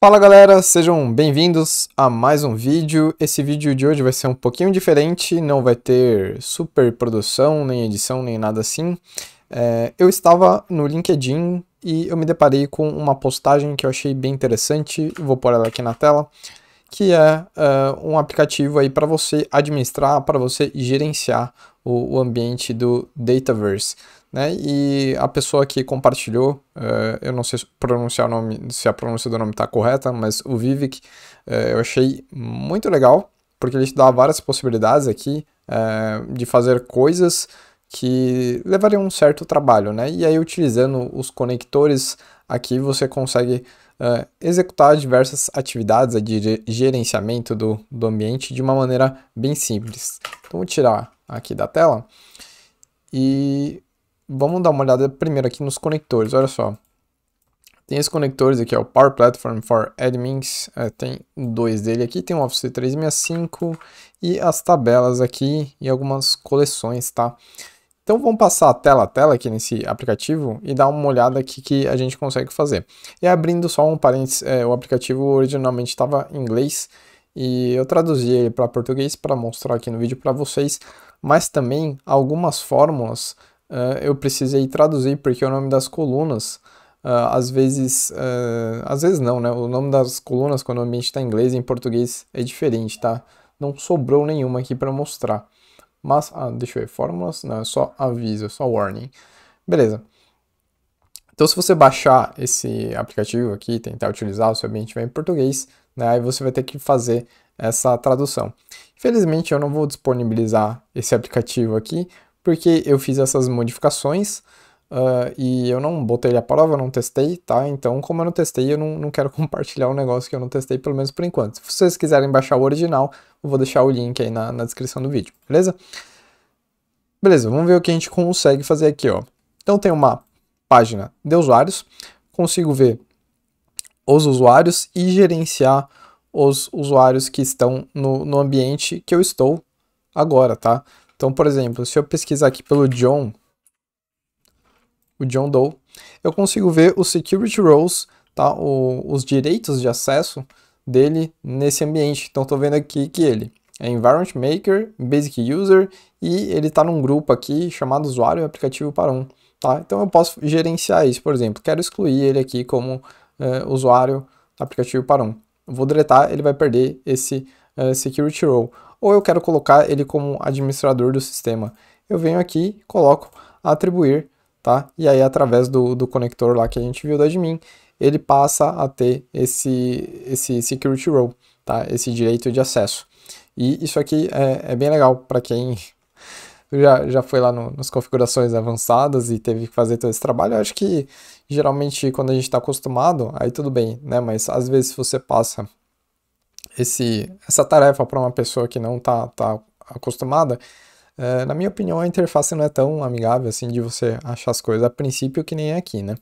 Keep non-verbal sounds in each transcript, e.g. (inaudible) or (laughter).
Fala galera, sejam bem-vindos a mais um vídeo. Esse vídeo de hoje vai ser um pouquinho diferente, não vai ter super produção, nem edição, nem nada assim. É, eu estava no LinkedIn e eu me deparei com uma postagem que eu achei bem interessante, vou pôr ela aqui na tela, que é, é um aplicativo aí para você administrar, para você gerenciar o, o ambiente do Dataverse né? E a pessoa que compartilhou, uh, eu não sei pronunciar o nome, se a pronúncia do nome está correta, mas o Vivek, uh, eu achei muito legal, porque ele te dá várias possibilidades aqui uh, de fazer coisas que levariam um certo trabalho, né? E aí, utilizando os conectores aqui, você consegue executar diversas atividades de gerenciamento do, do ambiente de uma maneira bem simples. Então, vou tirar aqui da tela. E vamos dar uma olhada primeiro aqui nos conectores, olha só. Tem esses conectores aqui, ó, Power Platform for Admins, é, tem dois dele aqui, tem o Office 365 e as tabelas aqui e algumas coleções, tá? Então vamos passar a tela a tela aqui nesse aplicativo e dar uma olhada aqui que a gente consegue fazer. E abrindo só um parênteses, é, o aplicativo originalmente estava em inglês e eu traduzi ele para português para mostrar aqui no vídeo para vocês, mas também algumas fórmulas uh, eu precisei traduzir porque o nome das colunas, uh, às vezes, uh, às vezes não, né? O nome das colunas quando o ambiente está em inglês e em português é diferente, tá? Não sobrou nenhuma aqui para mostrar. Mas, ah, deixa eu ver, fórmulas, não, é só aviso, é só warning. Beleza. Então, se você baixar esse aplicativo aqui, tentar utilizar, o seu ambiente vai em português, né, aí você vai ter que fazer essa tradução. Infelizmente, eu não vou disponibilizar esse aplicativo aqui, porque eu fiz essas modificações uh, e eu não botei a palavra prova, não testei, tá? Então, como eu não testei, eu não, não quero (laughs) compartilhar um negócio que eu não testei, pelo menos por enquanto. Se vocês quiserem baixar o original, eu vou deixar o link aí na, na descrição do vídeo, beleza? Beleza, vamos ver o que a gente consegue fazer aqui, ó. Então, tem uma página de usuários, consigo ver os usuários e gerenciar os usuários que estão no, no ambiente que eu estou agora, tá? Então, por exemplo, se eu pesquisar aqui pelo John, o John Doe, eu consigo ver os security roles, tá? O, os direitos de acesso dele nesse ambiente. Então, estou vendo aqui que ele é Environment Maker, Basic User e ele está num grupo aqui chamado Usuário Aplicativo para um. Tá? Então, eu posso gerenciar isso, por exemplo, quero excluir ele aqui como é, usuário aplicativo para um. Vou deletar, ele vai perder esse é, security role ou eu quero colocar ele como administrador do sistema. Eu venho aqui, coloco atribuir, tá? E aí através do, do conector lá que a gente viu do admin, ele passa a ter esse, esse security role, tá? Esse direito de acesso. E isso aqui é, é bem legal para quem (laughs) já, já foi lá no, nas configurações avançadas e teve que fazer todo esse trabalho. Eu acho que geralmente quando a gente está acostumado, aí tudo bem, né? Mas às vezes você passa esse, essa tarefa para uma pessoa que não está tá acostumada, é, na minha opinião, a interface não é tão amigável assim de você achar as coisas a princípio que nem é aqui, né?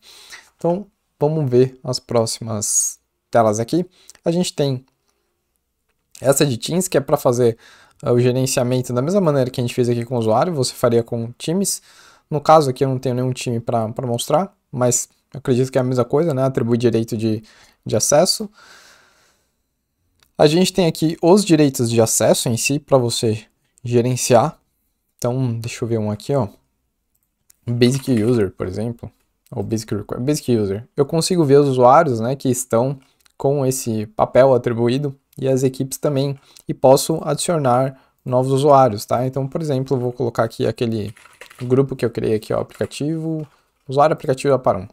Então, vamos ver as próximas telas aqui. A gente tem essa de Teams, que é para fazer eh, o gerenciamento da mesma maneira que a gente fez aqui com o usuário, você faria com times. No caso aqui eu não tenho nenhum time para mostrar, mas acredito que é a mesma coisa, né? Atribui direito de, de acesso. A gente tem aqui os direitos de acesso em si para você gerenciar. Então, deixa eu ver um aqui, ó. Basic User, por exemplo, ou Basic Basic User. Eu consigo ver os usuários, né, que estão com esse papel atribuído e as equipes também e posso adicionar novos usuários, tá? Então, por exemplo, vou colocar aqui aquele grupo que eu criei aqui, ó, aplicativo, usuário aplicativo da Parum.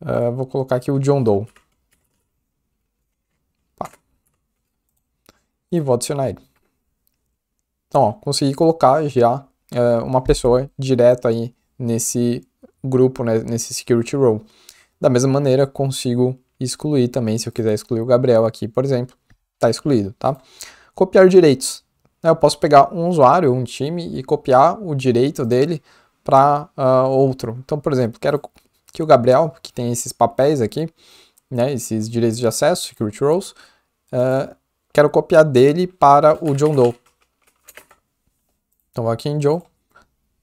Uh, vou colocar aqui o John Doe. e vou adicionar ele. Então, ó, consegui colocar já é, uma pessoa direto aí nesse grupo, né, nesse security role. Da mesma maneira, consigo excluir também, se eu quiser excluir o Gabriel aqui, por exemplo, está excluído, tá? Copiar direitos. Né, eu posso pegar um usuário, um time e copiar o direito dele para uh, ah, outro. Então, por exemplo, quero que o Gabriel, que tem esses papéis aqui, né, esses direitos de acesso, security roles, uh, quero copiar dele para o John Doe. Então, aqui em John.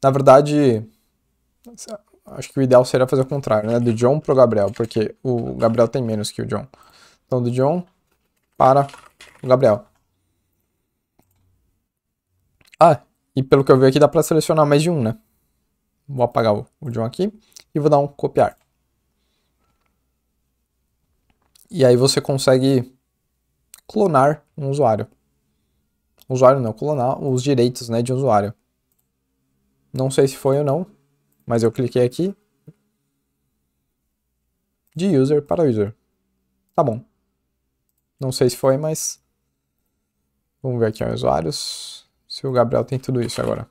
Na verdade, acho que o ideal seria fazer o contrário, né? Do John para o Gabriel, porque o Gabriel tem menos que o John. Então, do John para o Gabriel. Ah, e pelo que eu vi aqui, dá para selecionar mais de um, né? Vou apagar o, o John aqui e vou dar um copiar. E aí você consegue clonar um usuário. Usuário não, clonar os direitos né, de usuário. Não sei se foi ou não, mas eu cliquei aqui. De user para user. Tá bom. Não sei se foi, mas... Vamos ver aqui, os usuários. Se o Gabriel tem tudo isso agora.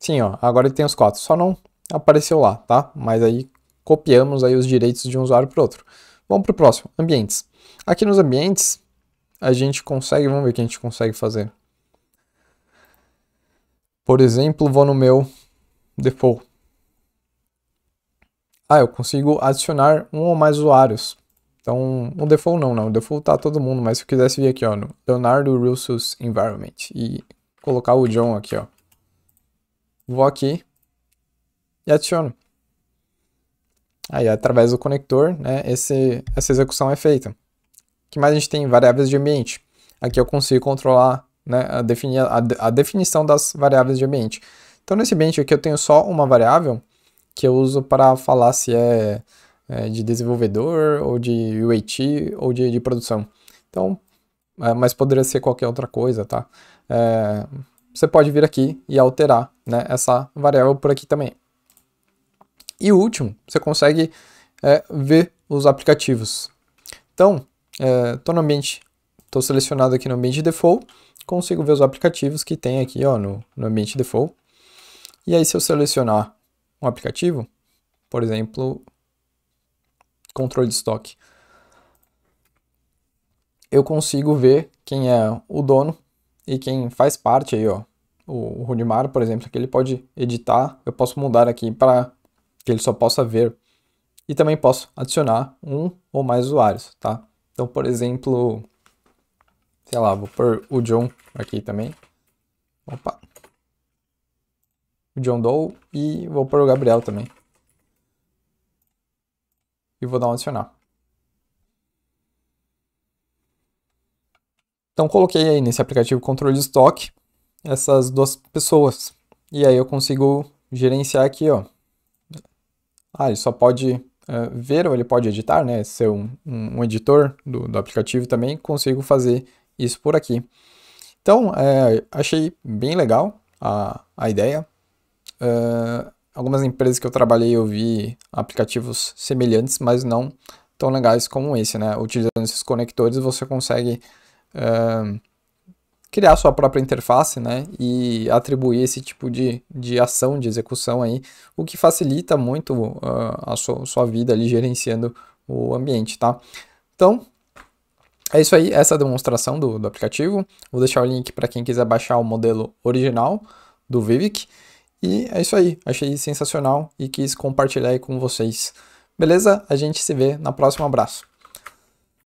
Sim, ó, agora ele tem os quatro. Só não apareceu lá, tá? Mas aí copiamos aí os direitos de um usuário para outro. Vamos para o próximo, ambientes. Aqui nos ambientes, a gente consegue, vamos ver o que a gente consegue fazer. Por exemplo, vou no meu default. Ah, eu consigo adicionar um ou mais usuários. Então, o default não, não. O default tá todo mundo, mas se eu quisesse vir aqui, ó, no Leonardo Russo's Environment e colocar o John aqui, ó. Vou aqui e adiciono. Aí, através do conector, né, esse, essa execução é feita que mais a gente tem variáveis de ambiente. Aqui eu consigo controlar, né, a, definir, a, a definição das variáveis de ambiente. Então nesse ambiente aqui eu tenho só uma variável que eu uso para falar se é, é, de desenvolvedor ou de UAT ou de, de produção. Então, é, mas poderia ser qualquer outra coisa, tá? É, você pode vir aqui e alterar né, essa variável por aqui também. E o último, você consegue é, ver os aplicativos. Então, estou é, no ambiente, estou selecionado aqui no ambiente default, consigo ver os aplicativos que tem aqui ó, no, no ambiente default. E aí se eu selecionar um aplicativo, por exemplo, controle de estoque, eu consigo ver quem é o dono e quem faz parte aí, ó. O Rudimar, por exemplo, que ele pode editar, eu posso mudar aqui para que ele só possa ver. E também posso adicionar um ou mais usuários, tá? Então, por exemplo, sei lá, vou pôr o John aqui também. Opa. O John Doe e vou pôr o Gabriel também. E vou dar um adicionar. Então coloquei aí nesse aplicativo controle de estoque essas duas pessoas. E aí eu consigo gerenciar aqui, ó. Ah, ele só pode ah, ver, ou ele pode editar, né? Ser um, um, editor do, do, aplicativo também, consigo fazer isso por aqui. Então, eh, achei bem legal a, a ideia. Uh, algumas empresas que eu trabalhei eu vi aplicativos semelhantes, mas não tão legais como esse, né? Utilizando esses conectores você consegue uh, criar sua própria interface, né, e atribuir esse tipo de, de ação, de execução aí, o que facilita muito uh, a sua, sua vida ali gerenciando o ambiente, tá? Então, é isso aí, essa é demonstração do, do aplicativo. Vou deixar o link para quem quiser baixar o modelo original do Vivic. E é isso aí, achei sensacional e quis compartilhar aí com vocês. Beleza? A gente se vê na próxima. Um abraço.